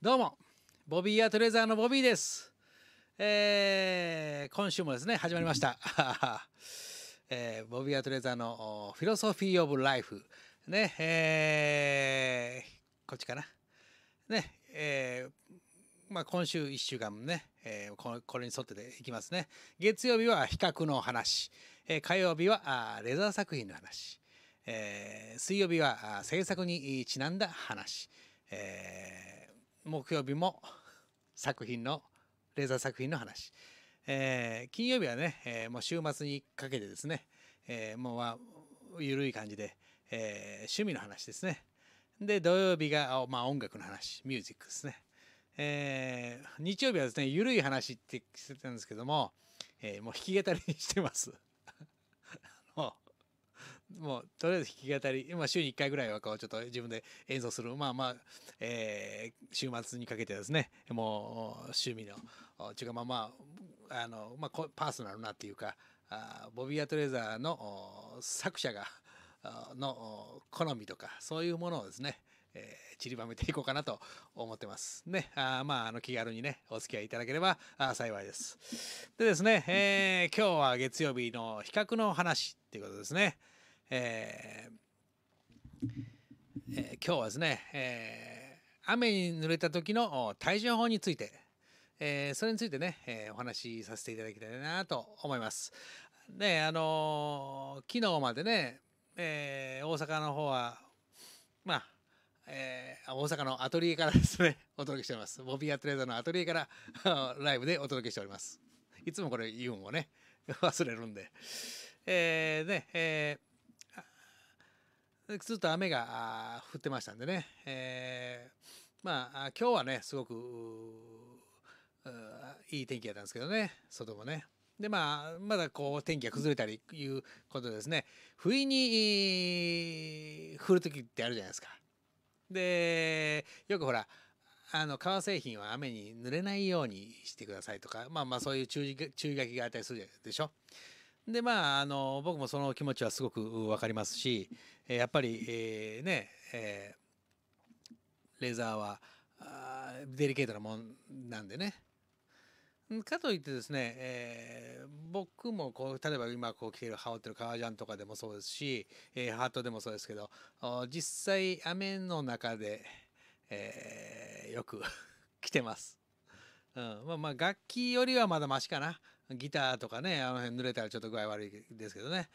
どうもボビーアトレザーのボビーです、えー、今週もですね始まりました、えー、ボビーアトレザーのフィロソフィー・オブ・ライフねえー、こっちかなねえー、まあ、今週1週間もね、えー、ここれに沿ってでいきますね月曜日は比較の話、え火曜日はあレザー作品の話、え水曜日は制作にちなんだ話、えー木曜日も 作品のレーザー作品の話、えー、金曜日はね、えー、もう週末にかけてですね、えー、もうまあ緩い感じで、え趣味の話ですねで土曜日が、まあ、音楽の話ミュージックですね、え日曜日はですね緩い話ってしてたんですけども、えもう弾き語りにしてます あのもうとりあえず弾き語り、まあ、週に1回ぐらいはこうちょっと自分で演奏するまあまあ、えー、週末にかけてですねもう趣味のちゅうかまあまああの、まあ、パーソナルなっていうかあボビー・アトレーザーの作者がの好みとかそういうものをですね、えー、散りばめていこうかなと思ってます。ね、あまああの気軽にねお付き合いいただければあ幸いです。でですね、えー、今日は月曜日の比較の話っていうことですね。えーえー、今日はですね、えー、雨に濡れた時の対処法について、えー、それについてね、えー、お話しさせていただきたいなと思います。ねあのー、昨日までね、えー、大阪の方はまあえー、大阪のアトリエからですね、お届けしております。ボビーアトレードのアトリエから ライブでお届けしております。いつもこれ言うんをね、忘れるんで。えー、ね、えーずっと雨が降ってましたんでね、えー、まあ今日はねすごくいい天気やったんですけどね外もね。でまあまだこう天気が崩れたりいうことですね不意に降る時ってあるじゃないですか。でよくほらあの革製品は雨に濡れないようにしてくださいとかまあまあそういう注意注意書きがあったりするでしょ。でまああの僕もその気持ちはすごく分かりますしやっぱり、えー、ね、えー、レーザーはあーデリケートなもんなんでね。かといってですね、えー、僕もこう例えば今こう着てる羽織ってる革ジャンとかでもそうですし、えー、ハートでもそうですけど実際雨の中で、えー、よく 着てます。うん、まあまあ楽器よりはまだましかな。ギターとかねあの辺濡れたらちょっと具合悪いですけどね、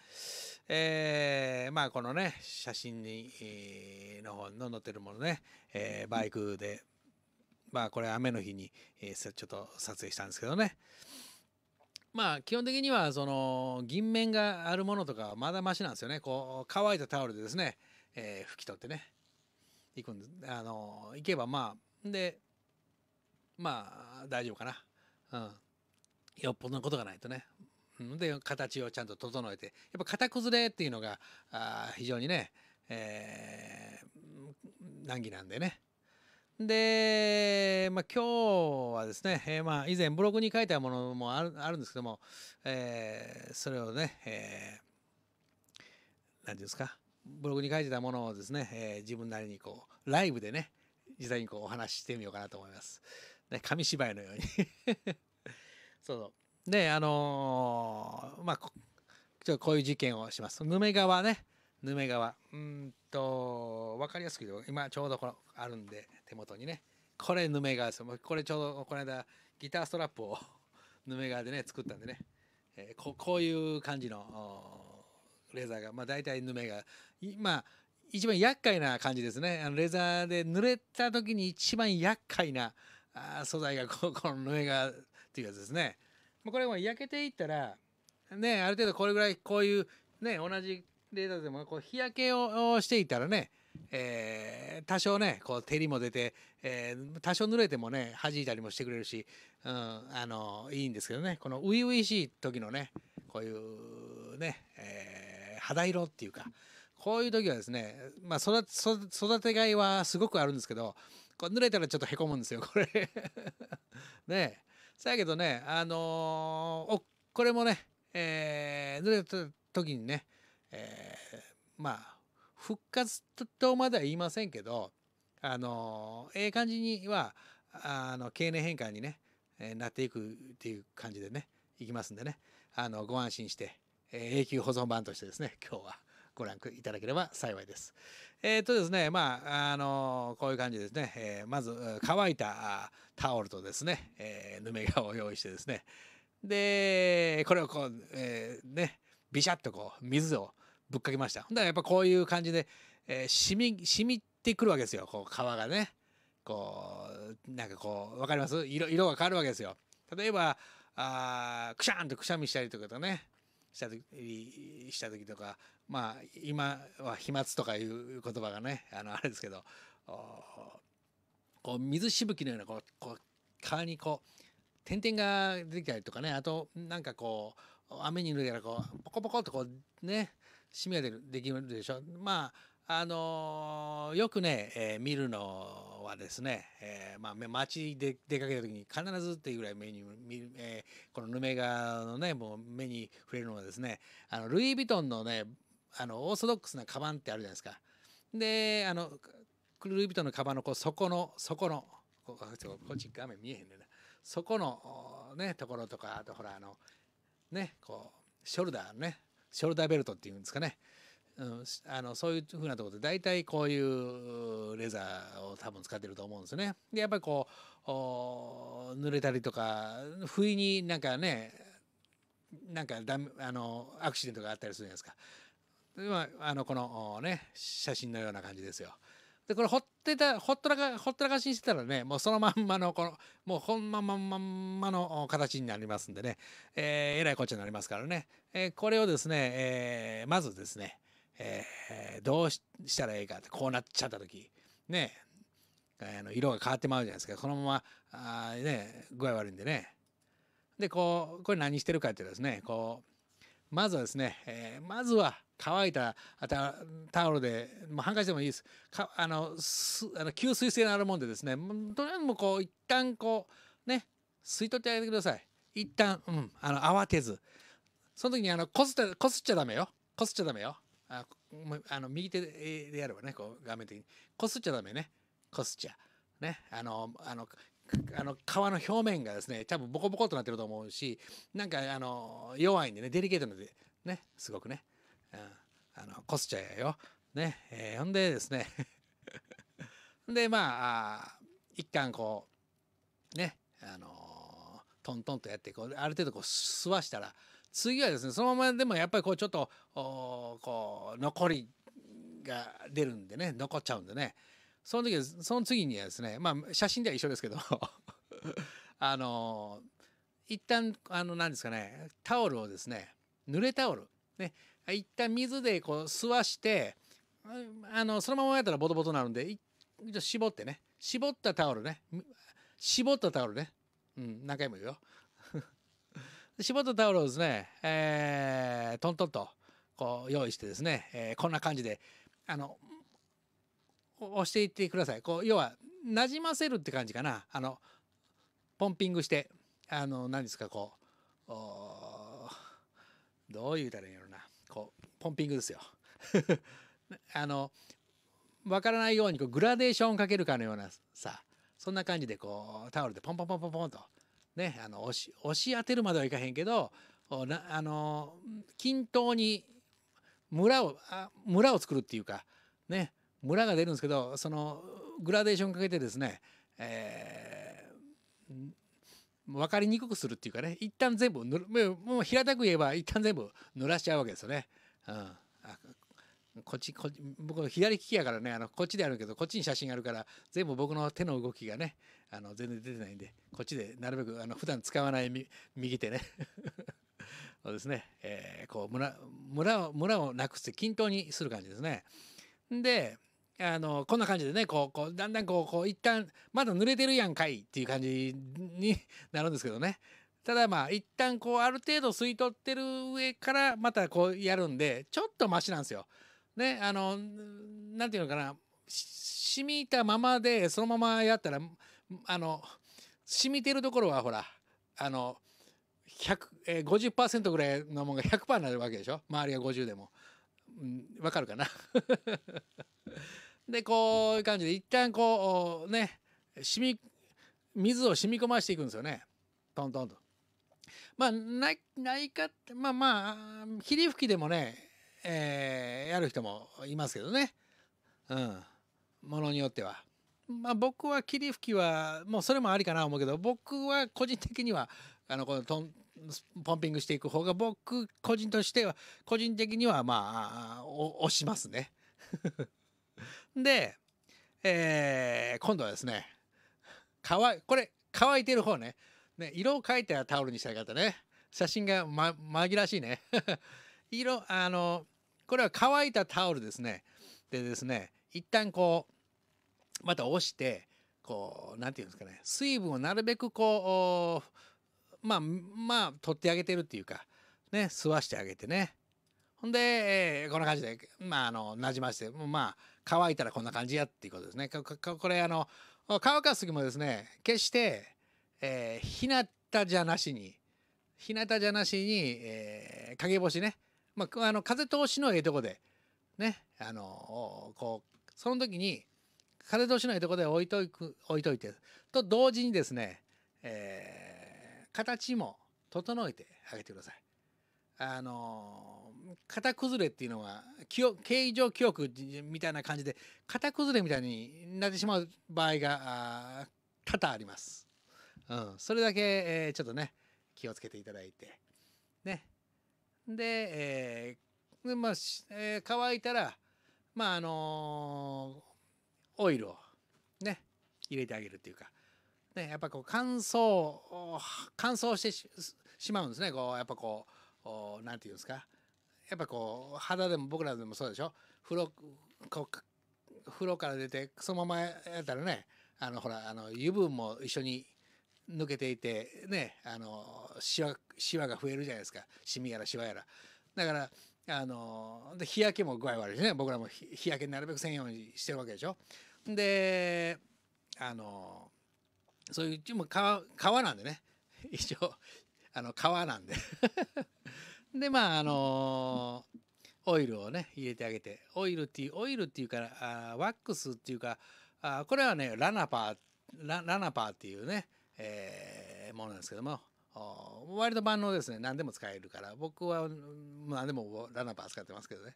えー、まあこのね写真に、えー、の方の載ってるものね、えー、バイクで、まあこれ雨の日に、えちょっと撮影したんですけどねまあ基本的にはその銀面があるものとかはまだましなんですよねこう乾いたタオルでですね、えー、拭き取ってね行くんであの行けばまあでまあ大丈夫かなうんよっぽどのことがないとね。で形をちゃんと整えてやっぱ型崩れっていうのがあ非常にね、えー、難儀なんでね。で、まあ、今日はですね、えー、まあ以前ブログに書いたものもあるあるんですけども、えー、それをね、えー、て言うんですかブログに書いてたものをですね、えー、自分なりにこうライブでね実際にこうお話ししてみようかなと思います。ね、紙芝居のようにそうであのー、まあこちょっとこういう事件をしますヌメ川ねヌメ川うんと分かりやすく言うと今ちょうどこのあるんで手元にねこれヌメ川ですこれちょうどこの間ギターストラップをヌ メ川でね作ったんでね、えー、ここういう感じのレーザーがまあ大体ヌメ川今一番厄介な感じですねあのレーザーで濡れた時に一番厄介なあ素材がここのヌメ川っていうやつですね。これも焼けていったら、ね、ある程度これぐらいこういう、ね、同じデータでもこう日焼けをしていたらね、えー、多少ね、こう照りも出て、えー、多少濡れてもね、弾いたりもしてくれるし、うん、あの、いいんですけどね、この初々しい時のね、こういうね、えー、肌色っていうか、こういう時はですね、まあ育てがいはすごくあるんですけど、こう濡れたらちょっとへこむんですよ、これ ねそやけどね、あのー、これもね、えー、濡れた時にね、えー、まあ、復活とまでは言いませんけど、あのー、ええ感じには、あの、経年変化にね、えー、なっていくっていう感じでね、いきますんでね、あの、ご安心して、えー、永久保存版としてですね、今日はご覧いただければ幸いです。えっ、とですね、まあ、あのこういう感じですね。えー、まず、乾いたタオルとですね、えー、ぬめがを用意してですね。で、これをこう、えー、ね、ビシャッとこう、水をぶっかけました。ほだらやっぱこういう感じで、えー、染み、染みてくるわけですよ。こう、皮がね。こう、なんかこう、わかります色、色が変わるわけですよ。例えば、あくしゃんとくしゃみしたりとかとね、した時した時とかまあ今は飛沫とかいう言葉がねあのあれですけどこう水しぶきのようなこうこう川にこう点々が出てきたりとかねあとなんかこう雨に濡れたらこうポコポコとこうね染みが出るできるでしょ。まああのー、よくね、えー、見るのはですね、えー、まあ街で出かけた時に必ずっていうぐらい目に、えー、このヌメガのねもう目に触れるのはですねあのルイ・ヴィトンのねあのオーソドックスなカバンってあるじゃないですか。であのルイ・ヴィトンのカバンのこう底の底のこっち画面見えへんねんな底のねところとかあとほらあのねこうショルダーねショルダーベルトっていうんですかねあのそういうふうなところで大体こういうレザーを多分使ってると思うんですね。でやっぱりこう濡れたりとか不意になんかねなんかダあのアクシデントがあったりするじゃないですか。まあ、あのこのね写真のような感じですよ。でこれほってたほったらかほったらかしにしてたらねもうそのまんまのこのもうほんままんまんまの形になりますんでね、えー、えらいこっちゃになりますからね、えー、これをですね、えー、まずですねえー、どうしたらええかってこうなっちゃった時ねあの色が変わってまうじゃないですかこのままあ、ね、具合悪いんでねでこうこれ何してるかっていうとですねこうまずはですね、えー、まずは乾いたタオルで、まあ、ハンカチでもいいですかあのすあの吸水性のあるもんでですねとりあえずもうこう一旦こうね吸い取ってあげてください一旦うんあの慌てずその時にあのこすってこすっちゃダメよこすっちゃダメよああの右手でやればねこう画面的にこすっちゃダメねこすっちゃねあのあのあの皮の表面がですね多分ボコボコとなってると思うしなんかあの弱いんでねデリケートなんでねすごくね、うん、あのこすっちゃえよね、えー、ほんでですね でまあ一貫こうねあのトントンとやってこうある程度こう吸わしたら次はですねそのままでもやっぱりこうちょっとこう残りが出るんでね残っちゃうんでねその時はその次にはですねまあ写真では一緒ですけど あの一旦あの何ですかねタオルをですね濡れタオルね一旦水でこう吸わしてあのそのままやったらボトボトになるんで絞ってね絞ったタオルね絞ったタオルね、うん、何回も言うよ柴田タオルをですね、えー、トントンとこう用意してですね、えー、こんな感じであの押していってくださいこう要はなじませるって感じかなあのポンピングしてあの何ですかこうどう言うたらいいんやろなこうポンピングですよ。あの分からないようにこうグラデーションをかけるかのようなさそんな感じでこうタオルでポンポンポンポンポンとね、あの押し押し当てるまではいかへんけどあの均等に村をあ村を作るっていうか、ね、村が出るんですけどそのグラデーションかけてですね、えー、分かりにくくするっていうかね一旦全部もう平たく言えば一旦全部濡らしちゃうわけですよね。うんこっちこ僕左利きやからねあのこっちであるけどこっちに写真あるから全部僕の手の動きがねあの全然出てないんでこっちでなるべくあの普段使わない右手ね そうですね、えー、こう村村を村をなくして均等にする感じですね。であのこんな感じでねこうこうだんだんこうこう一旦まだ濡れてるやんかいっていう感じに なるんですけどねただまあ一旦こうある程度吸い取ってる上からまたこうやるんでちょっとマシなんですよ。ねあのなんていうのかな染みたままでそのままやったらあの染みてるところはほらあのえー、50%ぐらいのものが100%になるわけでしょ周りが50でも。うん、かるかな でこういう感じで一旦こうね染み水を染み込ましていくんですよねトントンと。まあないないかまあまあ霧吹きでもねえー、やる人もいますけどね。うん。ものによっては。まあ、僕は霧吹きはもうそれもありかな思うけど僕は個人的にはあのこのトンポンピングしていく方が僕個人としては個人的にはまあ押しますね で、えー、今度はですね乾これ乾いてる方ねね色を描いたタオルにしたい方ね写真が、ま、紛らわしいね 色あのこれは乾いたタオルですね。でですね一旦こうまた押してこうなんていうんですかね水分をなるべくこうまあまあ取ってあげてるっていうかね吸わしてあげてね。ほんで、えー、こんな感じで、まあ、あの、なじまして、まあ、乾いたらこんな感じやっていうことですね。これ、あの、乾かす時もですね、決して、えー、日向じゃなしに、日向じゃなしに、えー、陰干しね、まあ、あの風通しのええとこでねあのこうその時に風通しのええとこで置いとく置いといてと同時にですね、えー、形も整えてあげてください。あの型崩れっていうのは形状記憶みたいな感じで型崩れみたいになってしまう場合が多々あります。うん、それだけ、えー、ちょっとね気をつけていただいて。で,、えーでまあえー、乾いたらまああのー、オイルをね入れてあげるっていうか、ね、やっぱこう乾燥乾燥してしまうんですねこうやっぱこう何て言うんですかやっぱこう肌でも僕らでもそうでしょ風呂こう風呂から出てそのままやったらねあのほらあの油分も一緒に抜けていてねあのシワシワが増えるじゃないですかシミやらシワやら。だからあので日焼けも具合悪いしね僕らも日焼けなるべくせんようにしてるわけでしょ。であのそういううちも川川なんでね 一応あの川なんで でまああのオイルをね入れてあげてオイルっていうオイルっていうかあワックスっていうかあこれはねラナパーララナパーっていうねえー、ものなんですけども割と万能ですね何でも使えるから僕は何でもラナパー使ってますけどね。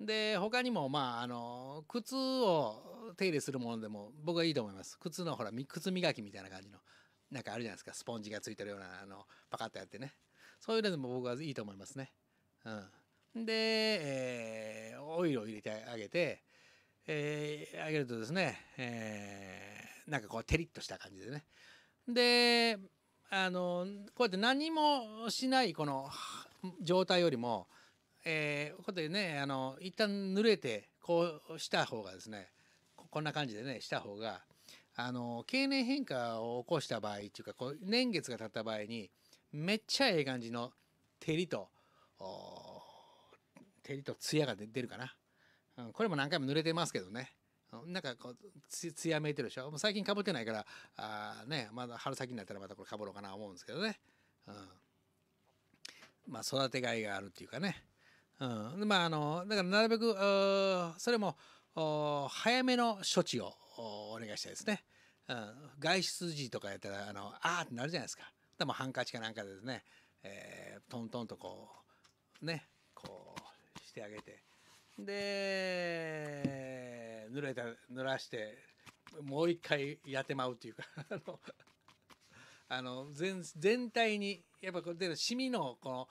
うん、で他にもまああの靴を手入れするものでも僕はいいと思います靴のほら靴磨きみたいな感じのなんかあるじゃないですかスポンジがついてるようなあのパカッとやってねそういうのでも僕はいいと思いますね。うん、で、えー、オイルを入れてあげて、えー、あげるとですね、えなんかこうテリッとした感じでねであのこうやって何もしないこの状態よりも、えー、こうやってねあの一旦濡れてこうした方がですねこんな感じでねした方があの経年変化を起こした場合っていうかこう年月が経った場合にめっちゃええ感じの照りと照りと艶が出るかな、うん、これも何回も濡れてますけどねなんかこうやめいてるでしょもう最近かぶってないからあねまだ春先になったらまたこれかぶろうかな思うんですけどね、うん、まあ育てがいがあるっていうかね、うん、まああのだからなるべくそれも早めの処置をお願いしたいですね、うん、外出時とかやったらあのあーってなるじゃないですかでもハンカチかなんかでですね、えー、トントンとこうねこうしてあげて。で濡れた濡らしてもう一回やってまうっていうか あのあの全全体にやっぱこれシミのこの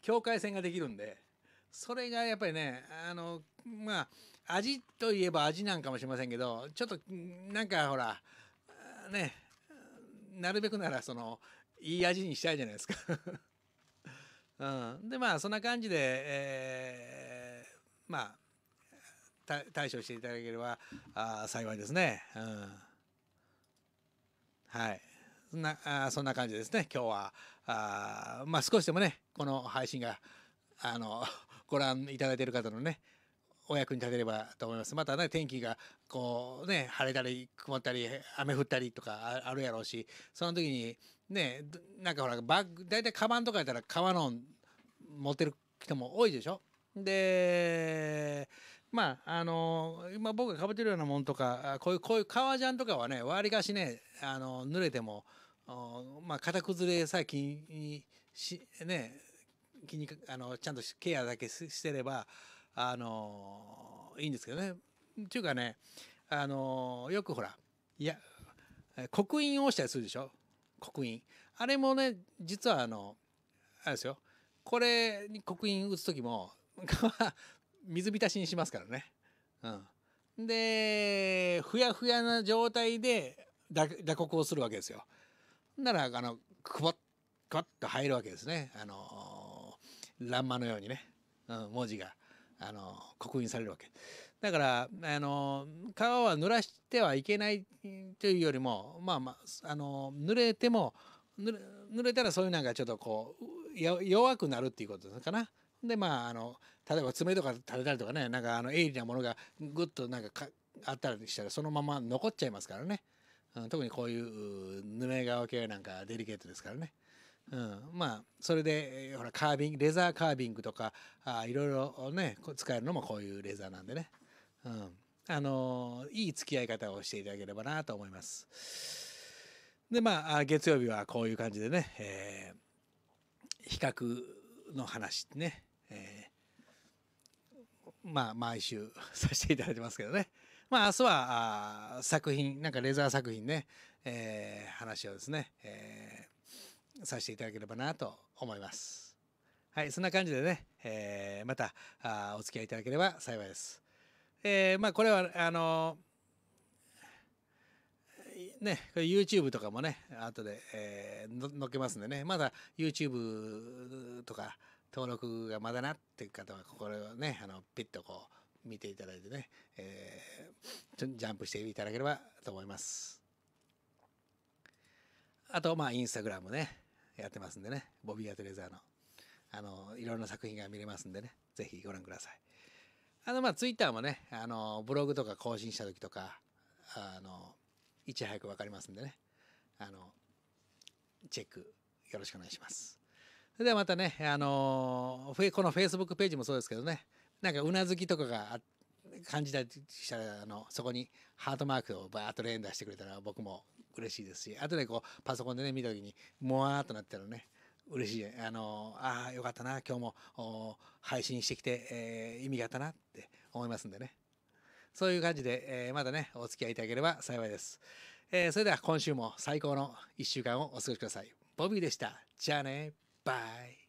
境界線ができるんでそれがやっぱりねあのまあ味といえば味なんかもしれませんけどちょっとなんかほらねなるべくならそのいい味にしたいじゃないですか うん、でまあそんな感じで、えーまあ対処していただければあ幸いですね。うん、はいそんなあそんな感じですね今日はあまあ少しでもねこの配信があの ご覧いただいている方のねお役に立てればと思います。またね天気がこうね晴れたり曇ったり雨降ったりとかあるやろうしその時にねなんかほらバッグ大体カバンとかやったら革の持ってる人も多いでしょでまああの今僕がかぶってるようなもんとかこういうこういう革ジャンとかはねわりかしねあの濡れてもまあ型崩れさえ気にしね気にあのちゃんとケアだけしてればあのいいんですけどね。っていうかねあのよくほらいや刻印をしたりするでしょ刻印。あれもね実はあのあれですよこれに刻印打つ時も 水浸しにしますからね。うん、でふやふやな状態で打刻をするわけですよ。ならあのくぼっくぼっと入るわけですね。あの欄間のようにね、うん、文字が。あの刻印されるわけだからあの皮は濡らしてはいけないというよりもまあまああの濡れても濡れたらそういうなんかちょっとこう弱くなるっていうことかなでまああの例えば爪とか垂れたりとかねなんかあの鋭利なものがぐっとなんかかあったりしたらそのまま残っちゃいますからね、うん、特にこういうぬめがわ系なんかデリケートですからね。うん、まあそれでほらカービングレザーカービングとかあいろいろね使えるのもこういうレザーなんでね、うん、あのいい付き合い方をしていただければなと思います。でまあ月曜日はこういう感じでね、えー、比較の話ね、まあ、毎週 させていただいてますけどね。まあ、明日は、あ作品、なんかレザー作品ね、えー、話をですね、えー、させていただければなと思います。はい、そんな感じでね、えー、またあお付き合いいただければ幸いです。えー、まあ、これは、あのね、YouTube とかもね、後で、えー、のっけますんでね、まだ YouTube とか、登録がまだなっていう方はこれをねあのピッとこう見ていただいてね、えー、ジャンプしていただければと思いますあとまあインスタグラムねやってますんでねボビー・アトレザーのあのいろんな作品が見れますんでねぜひご覧くださいあのまあツイッターもねあのブログとか更新した時とかあのいち早く分かりますんでねあのチェックよろしくお願いします。でまたね、あのー、このフェイスブックページもそうですけどね、なんかうなずきとかが感じたりしたら、あの、そこにハートマークをバーッと連打してくれたら僕も嬉しいですし、後でこう、パソコンでね、見た時に、もわーっとなったらね、嬉しい。あのー、ああ、よかったな、今日も配信してきて、えー、意味があったなって思いますんでね。そういう感じで、えー、まだね、お付き合いいただければ幸いです。えー、それでは今週も最高の1週間をお過ごしください。ボビーでした。じゃあね。Bye.